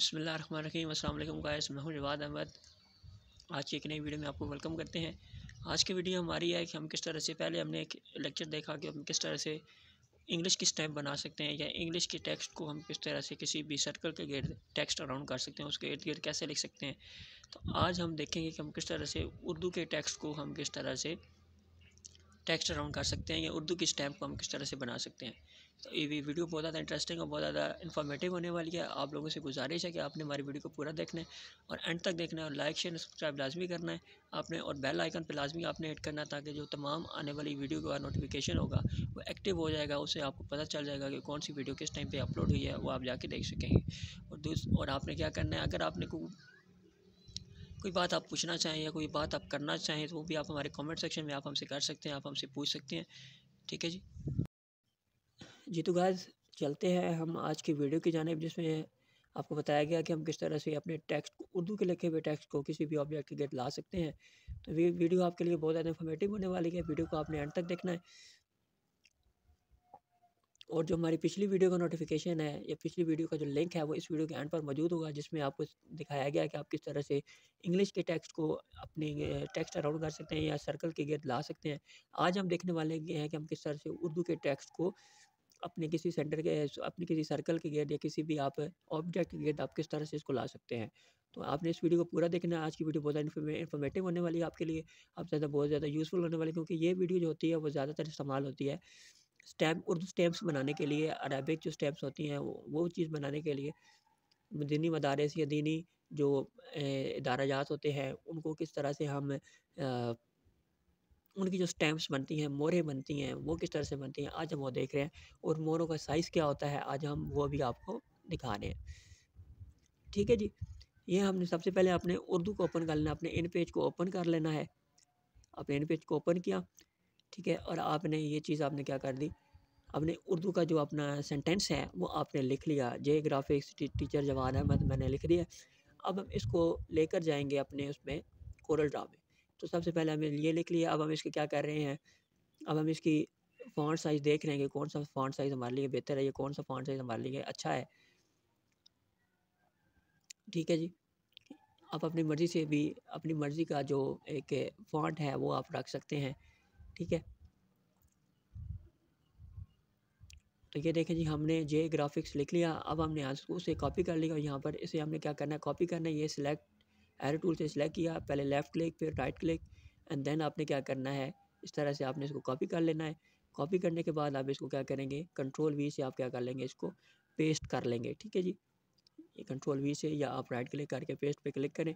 बसमिल अल्लाम गायस मैं हूँ जवाद अहमद आज की एक नई वीडियो में आपको वेलकम करते हैं आज की वीडियो हमारी है कि हम किस तरह से पहले हमने एक लेक्चर देखा कि हम किस तरह से इंग्लिश की स्टैम्प बना सकते हैं या इंग्लिश के टेक्स्ट को हम किस तरह से किसी भी सर्कल के गर्द टेक्स्ट अराउंड कर सकते हैं उसके इर्द गिर्द कैसे लिख सकते हैं तो आज हम देखेंगे कि हम किस तरह से उर्दू के टेक्स्ट को हम किस तरह से टेक्स्ट अराउंड कर सकते हैं या उर्दू की स्टैम्प को हम किस तरह से बना सकते हैं ये वीडियो बहुत ज़्यादा इंटरेस्टिंग और बहुत ज़्यादा इन्फॉर्मेटिव होने वाली है आप लोगों से गुजारिश है कि आपने हमारी वीडियो को पूरा देखना है और एंड तक देखना है और लाइक शेयर सब्सक्राइब लाजमी करना है आपने और बेल आइकन पर लाजमी आपने हिट करना है ताकि जो तमाम आने वाली वीडियो का नोटिफिकेशन होगा वो एक्टिव हो जाएगा उसे आपको पता चल जाएगा कि कौन सी वीडियो किस टाइम पर अपलोड हुई है वो आप जाके देख सकेंगे और दूस और आपने क्या करना है अगर आपने को कोई बात आप पूछना चाहें या कोई बात आप करना चाहें तो वो भी आप हमारे कमेंट सेक्शन में आप हमसे कर सकते हैं आप हमसे पूछ सकते हैं ठीक है जी जी तो गाइस चलते हैं हम आज की वीडियो की जानब जिसमें आपको बताया गया कि हम किस तरह से अपने टेक्स्ट को उर्दू के लिखे हुए टेक्स्ट को किसी भी ऑब्जेक्ट के गेट ला सकते हैं तो ये वीडियो आपके लिए बहुत ज़्यादा इन्फॉर्मेटिव होने वाली है वीडियो को आपने एंड तक देखना है और जो हमारी पिछली वीडियो का नोटिफिकेशन है या पिछली वीडियो का जो लिंक है वो इस वीडियो के एंड पर मौजूद होगा जिसमें आपको दिखाया गया कि आप किस तरह से इंग्लिश के टेक्स्ट को अपने टेक्स्ट अराउंड कर सकते हैं या सर्कल के गेट ला सकते हैं आज हम देखने वाले हैं कि हम किस तरह से उर्दू के टेक्स्ट को अपने किसी सेंटर के अपने किसी सर्कल के गेट या किसी भी आप ऑब्जेक्ट के गेट आप किस तरह से इसको ला सकते हैं तो आपने इस वीडियो को पूरा देखना आज की वीडियो बहुत ज़्यादा इन्फॉर्मेटिव होने वाली है आपके लिए आप ज़्यादा बहुत ज़्यादा यूज़फुल होने वाली क्योंकि ये वीडियो जो होती है वो ज़्यादातर इस्तेमाल होती है स्टैम्प उर्दू स्टैम्प्स बनाने के लिए अरबिक जो स्टैम्प्स होती हैं वो वो चीज़ बनाने के लिए दीनी मदारस या दीनी जो इदाराजात होते हैं उनको किस तरह से हम उनकी जो स्टैम्प्स बनती हैं मोरे बनती हैं वो किस तरह से बनती हैं आज हम वो देख रहे हैं और मोरों का साइज़ क्या होता है आज हम वो भी आपको दिखा रहे हैं ठीक है जी ये हमने सबसे पहले अपने उर्दू को ओपन कर लेना अपने इन पेज को ओपन कर लेना है आपने इन पेज को ओपन किया ठीक है और आपने ये चीज़ आपने क्या कर दी आपने उर्दू का जो अपना सेंटेंस है वो आपने लिख लिया जे ग्राफिक्स टी, टीचर जवान अहमद मैंने लिख दिया अब हम इसको लेकर जाएंगे अपने उसमें कोरल ड्रा में तो सबसे पहले हमें ये लिख लिया अब हम इसके क्या कर रहे हैं अब हम इसकी फ़ॉन्ट साइज़ देख रहे हैं कि कौन सा फ़ॉन्ट साइज़ हमारे लिए बेहतर है ये कौन सा फ़ॉन्ट साइज़ हमारे लिए अच्छा है ठीक है जी आप अपनी मर्ज़ी से भी अपनी मर्ज़ी का जो एक फॉन्ट है वो आप रख सकते हैं ठीक है तो ये देखें जी हमने जे ग्राफिक्स लिख लिया अब हमने उसे कॉपी कर लिया और यहाँ पर इसे हमने क्या करना है कॉपी करना है ये सिलेक्ट एरो टूल से सिलेक्ट किया पहले लेफ़्ट क्लिक फिर राइट क्लिक एंड देन आपने क्या करना है इस तरह से आपने इसको कॉपी कर लेना है कॉपी करने के बाद आप इसको क्या करेंगे कंट्रोल वी से आप क्या कर लेंगे इसको पेस्ट कर लेंगे ठीक है जी ये कंट्रोल वी से या आप राइट क्लिक करके पेस्ट पे क्लिक करें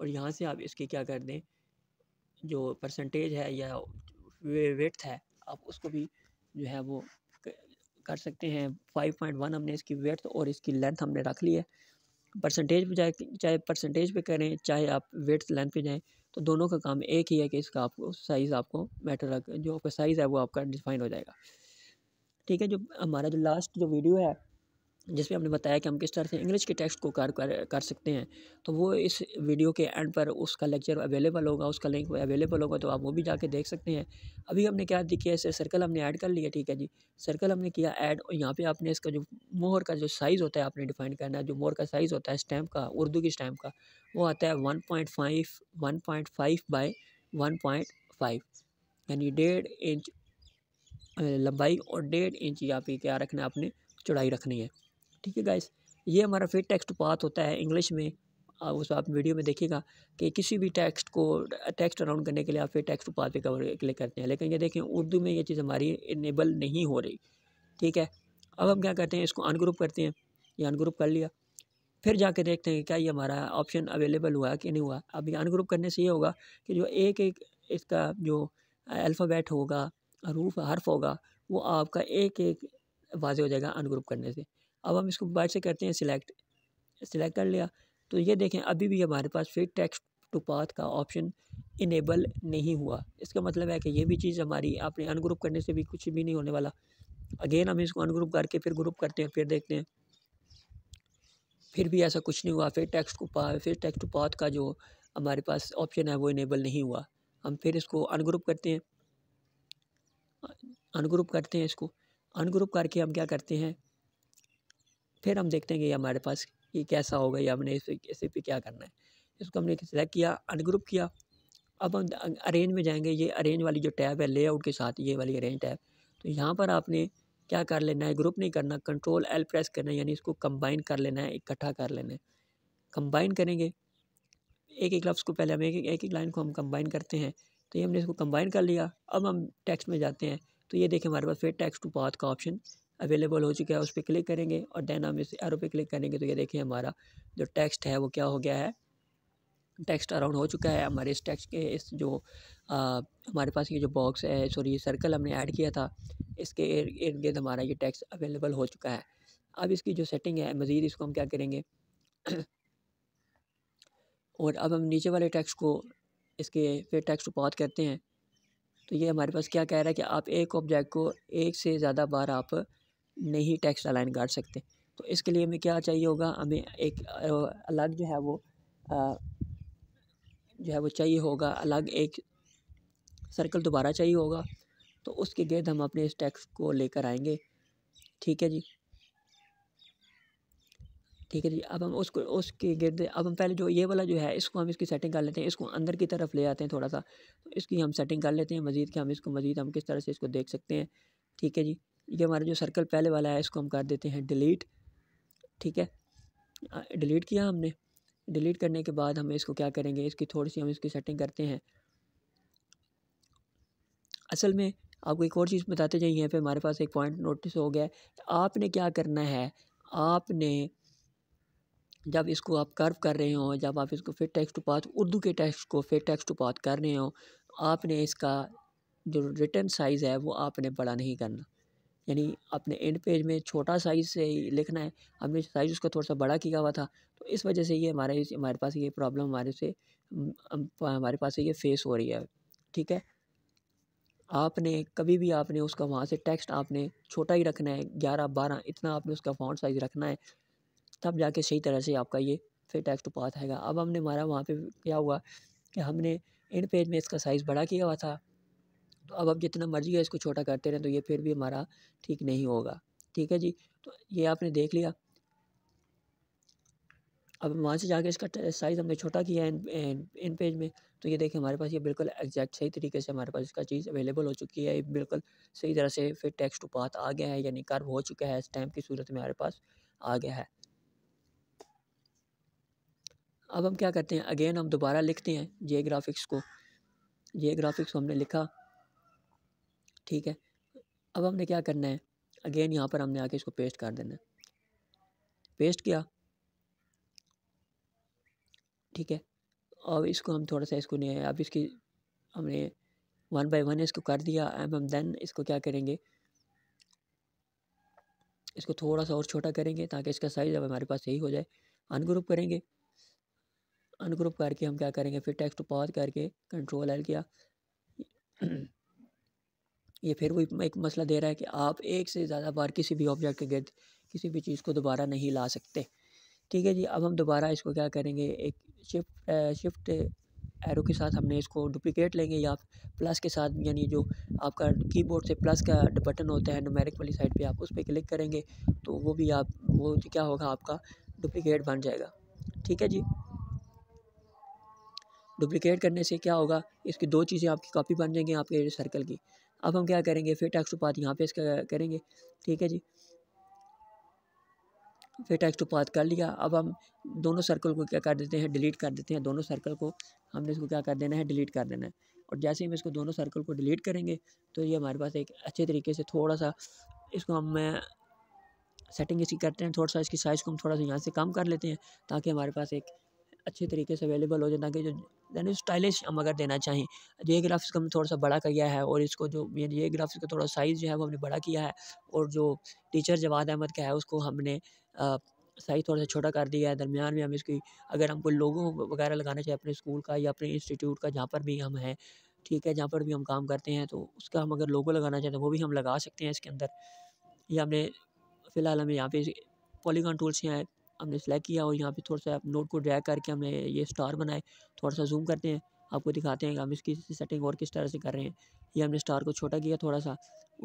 और यहाँ से आप इसकी क्या कर दें जो परसेंटेज है या वेथ है आप उसको भी जो है वो कर सकते हैं फाइव पॉइंट वन हमने इसकी वेथ और इसकी लेंथ हमने रख ली है परसेंटेज पे जाए चाहे परसेंटेज पे करें चाहे आप वेट लेंथ पे जाएँ तो दोनों का काम एक ही है कि इसका आपको साइज़ आपको मैटर जो आपका साइज़ है वो आपका डिफाइन हो जाएगा ठीक है जो हमारा जो लास्ट जो वीडियो है जिसमें हमने बताया कि हम किस तरह से इंग्लिश के टेक्स्ट को कर कर, कर सकते हैं तो वो इस वीडियो के एंड पर उसका लेक्चर अवेलेबल होगा उसका लिंक अवेलेबल होगा तो आप वो भी जाके देख सकते हैं अभी हमने क्या किया इसे सर्कल हमने ऐड कर लिया ठीक है जी सर्कल हमने किया ऐड और यहाँ पे आपने इसका जो मोहर का जो साइज़ होता है आपने डिफाइन करना है जो मोहर का साइज़ होता है स्टैम्प का उर्दू की स्टैम्प का वो आता है one point five one point five by one point five यानी डेढ़ इंच लंबाई और डेढ़ इंच यहाँ पे क्या रखना है आपने चौड़ाई रखनी है ठीक है गाइस ये हमारा फिर टेक्स्ट पात होता है इंग्लिश में उस आप वीडियो में देखिएगा कि किसी भी टेक्स्ट को टेक्स्ट अराउंड करने के लिए आप फिर टेक्स्ट पाथ पे कवर क्लिक करते हैं लेकिन ये देखें उर्दू में ये चीज़ हमारी इनेबल नहीं हो रही ठीक है अब हम क्या करते हैं इसको अनग्रुप करते हैं ये अनग्रुप कर लिया फिर जाके देखते हैं क्या ये हमारा ऑप्शन अवेलेबल हुआ कि नहीं हुआ अब ये अनग्रुप करने से ये होगा कि जो एक एक इसका जो अल्फ़ाबेट होगा हरूफ हर्फ होगा वो आपका एक एक वाजे हो जाएगा अनग्रुप करने से अब हम इसको बाइट से करते हैं सिलेक्ट सिलेक्ट कर लिया तो ये देखें अभी भी हमारे पास फिर टेक्स्ट टू पाथ का ऑप्शन इनेबल नहीं हुआ इसका मतलब है कि ये भी चीज़ हमारी आपने अनग्रुप करने से भी कुछ भी नहीं होने वाला अगेन हम इसको अनग्रुप करके फिर ग्रुप करते हैं फिर देखते हैं फिर भी ऐसा कुछ नहीं हुआ फिर टेक्स्ट को पा फिर टेक्स्ट टू पाथ का जो हमारे पास ऑप्शन है वो इनेबल नहीं हुआ हम फिर इसको अनग्रुप करते हैं अनग्रुप करते हैं इसको अनग्रुप करके हम क्या करते हैं फिर हम देखते हैं कि हमारे पास ये कैसा होगा या हमने इस इसी पे क्या करना है इसको हमने सेलेक्ट किया अनग्रुप किया अब हम अरेंज में जाएंगे ये अरेंज वाली जो टैब है लेआउट के साथ ये वाली अरेंज टैब तो यहाँ पर आपने क्या कर लेना है ग्रुप नहीं करना कंट्रोल एल प्रेस करना है यानी इसको कंबाइन कर लेना है इकट्ठा कर लेना है कंबाइन करेंगे एक एक लफ्ज़ को पहले हम एक एक, एक, एक लाइन को हम कंबाइन करते हैं तो ये हमने इसको कंबाइन कर लिया अब हम टेक्स्ट में जाते हैं तो ये देखें हमारे पास फिर टेक्स्ट टू पाथ का ऑप्शन अवेलेबल हो चुका है उस पर क्लिक करेंगे और देन हम इस एरो पे क्लिक करेंगे तो ये देखिए हमारा जो टेक्स्ट है वो क्या हो गया है टेक्स्ट अराउंड हो चुका है हमारे इस टेक्स्ट के इस जो आ, हमारे पास ये जो बॉक्स है सॉरी ये सर्कल हमने ऐड किया था इसके इर्द गिर्द हमारा ये टेक्स्ट अवेलेबल हो चुका है अब इसकी जो सेटिंग है मज़ीद इसको हम क्या करेंगे और अब हम नीचे वाले टेक्स्ट को इसके फिर टेक्स्ट को पॉज करते हैं तो ये हमारे पास क्या कह रहा है कि आप एक ऑब्जेक्ट को एक से ज़्यादा बार आप नहीं टेक्स्ट अलाइन कर सकते तो इसके लिए हमें क्या चाहिए होगा हमें एक अलग जो है वो जो है वो चाहिए होगा अलग एक सर्कल दोबारा चाहिए होगा तो उसके गर्द हम अपने इस टैक्स को लेकर आएंगे ठीक है जी ठीक है जी अब हम उसको उसके गिरद अब हम पहले जो ये वाला जो है इसको हम इसकी सेटिंग कर लेते हैं इसको अंदर की तरफ ले आते हैं थोड़ा सा तो इसकी हम सेटिंग कर लेते हैं मज़ीद के हम इसको मज़ीद हम किस तरह से इसको देख सकते हैं ठीक है जी ये हमारा जो सर्कल पहले वाला है इसको हम कर देते हैं डिलीट ठीक है डिलीट किया हमने डिलीट करने के बाद हम इसको क्या करेंगे इसकी थोड़ी सी हम इसकी सेटिंग करते हैं असल में आपको एक और चीज़ बताते जाइए यहाँ पे हमारे पास एक पॉइंट नोटिस हो गया है आपने क्या करना है आपने जब इसको आप कर्व कर रहे हो जब आप इसको फिर टेक्स्ट टू पाथ उर्दू के टेक्स्ट को फिर टेक्स्ट टू पाथ कर रहे हो आपने इसका जो रिटर्न साइज़ है वो आपने बड़ा नहीं करना यानी अपने एंड पेज में छोटा साइज़ से ही लिखना है हमने साइज़ उसका थोड़ा सा बड़ा किया हुआ था तो इस वजह से ये हमारे हमारे पास ये प्रॉब्लम हमारे से हमारे पास ये फेस हो रही है ठीक है आपने कभी भी आपने उसका वहाँ से टेक्स्ट आपने छोटा ही रखना है ग्यारह बारह इतना आपने उसका फॉन्ट साइज़ रखना है तब जाके सही तरह से आपका ये फिर टेक्स्ट पास आएगा अब हमने हमारा वहाँ पे क्या हुआ कि हमने एंड पेज में इसका साइज़ बड़ा किया हुआ था तो अब आप जितना मर्जी है इसको छोटा करते रहें तो ये फिर भी हमारा ठीक नहीं होगा ठीक है जी तो ये आपने देख लिया अब वहाँ से जाके इसका साइज़ हमने छोटा किया इन इन, इन पेज में तो ये देखिए हमारे पास ये बिल्कुल एग्जैक्ट सही तरीके से हमारे पास इसका चीज़ अवेलेबल हो चुकी है बिल्कुल सही तरह से फिर टेक्स्ट टू पाथ आ गया है यानी कर्व हो चुका है स्टैम्प की सूरत में हमारे पास आ गया है अब हम क्या करते हैं अगेन हम दोबारा लिखते हैं ये ग्राफिक्स को ये ग्राफिक्स को हमने लिखा ठीक है अब हमने क्या करना है अगेन यहाँ पर हमने आके इसको पेस्ट कर देना है पेस्ट किया ठीक है अब इसको हम थोड़ा सा इसको नहीं अब इसकी हमने वन बाय वन इसको कर दिया एम एम देन इसको क्या करेंगे इसको थोड़ा सा और छोटा करेंगे ताकि इसका साइज़ अब हमारे पास सही हो जाए अनग्रुप करेंगे अनग्रुप करके हम क्या करेंगे फिर टेक्स्ट पॉज करके कंट्रोल एल किया ये फिर वही एक मसला दे रहा है कि आप एक से ज़्यादा बार किसी भी ऑब्जेक्ट के गर्द किसी भी चीज़ को दोबारा नहीं ला सकते ठीक है जी अब हम दोबारा इसको क्या करेंगे एक शिफ्ट शिफ्ट एरो के साथ हमने इसको डुप्लिकेट लेंगे या प्लस के साथ यानी जो आपका कीबोर्ड से प्लस का बटन होता है नोमेरिक वाली साइड पे आप उस पर क्लिक करेंगे तो वो भी आप वो क्या होगा आपका डुप्लिकेट बन जाएगा ठीक है जी डुप्लीकेट करने से क्या होगा इसकी दो चीज़ें आपकी कॉपी बन जाएंगी आपके सर्कल की अब हम क्या करेंगे फिर टू पाथ यहाँ पे इसका करेंगे ठीक है जी फिर टू पाथ कर लिया अब हम दोनों सर्कल को क्या कर देते हैं डिलीट कर देते हैं दोनों सर्कल को हमने इसको क्या कर देना है डिलीट कर देना है और जैसे ही हम इसको दोनों सर्कल को डिलीट करेंगे तो ये हमारे पास एक अच्छे तरीके से थोड़ा सा इसको हम सेटिंग इसकी करते हैं थोड़ा सा इसकी साइज़ को हम थोड़ा सा यहाँ से कम कर लेते हैं ताकि हमारे पास एक अच्छे तरीके से अवेलेबल हो जाए ताकि जो यानी स्टाइलिश हम अगर देना चाहें ये ग्राफ्स को हमने थोड़ा सा बड़ा किया है और इसको जो ये ग्राफ्स का थोड़ा साइज़ जो है वो हमने बड़ा किया है और जो टीचर जवाद अहमद का है उसको हमने साइज़ थोड़ा सा छोटा कर दिया है दरमियान में हम इसकी अगर हमको लोगों वगैरह लगाना चाहिए अपने स्कूल का या अपने इंस्टीट्यूट का जहाँ पर भी हम हैं ठीक है जहाँ पर भी हम काम करते हैं तो उसका हम अगर लोगो लगाना चाहें तो वो भी हम लगा सकते हैं इसके अंदर ये हमने फ़िलहाल हमें यहाँ पे पॉलीकॉन टूल्स यहाँ हमने सेलेक्ट किया और यहाँ पे थोड़ा सा नोट को ड्रैग करके हमने ये स्टार बनाए थोड़ा सा जूम करते हैं आपको दिखाते हैं कि हम इसकी सेटिंग और किस तरह से कर रहे हैं ये हमने स्टार को छोटा किया थोड़ा सा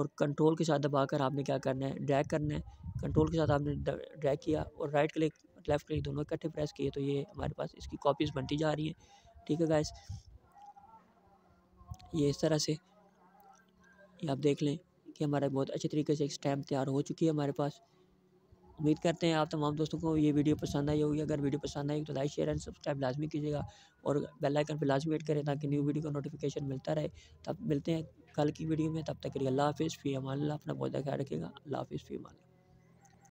और कंट्रोल के साथ दबा कर आपने क्या करना है ड्रैग करना है कंट्रोल के साथ आपने ड्रैग किया और राइट क्लिक लेफ़्ट क्लिक दोनों इकट्ठे प्रेस किए तो ये हमारे पास इसकी कॉपीज़ बनती जा रही हैं ठीक है गाइस ये इस तरह से ये आप देख लें कि हमारा बहुत अच्छे तरीके से एक स्टैम्प तैयार हो चुकी है हमारे पास उम्मीद करते हैं आप तमाम दोस्तों को ये वीडियो पसंद आई होगी अगर वीडियो पसंद आई तो लाइक शेयर एंड सब्सक्राइब लाजमी कीजिएगा और बेल आइकन पर लाजमी वेट करें ताकि न्यू वीडियो का नोटिफिकेशन मिलता रहे तब मिलते हैं कल की वीडियो में तब तक के लिए अल्लाह हाफिज़ फ़ी अमान अपना बहुत ख्याल रखिएगा अल्लाह हाफिज़ फ़ी अमान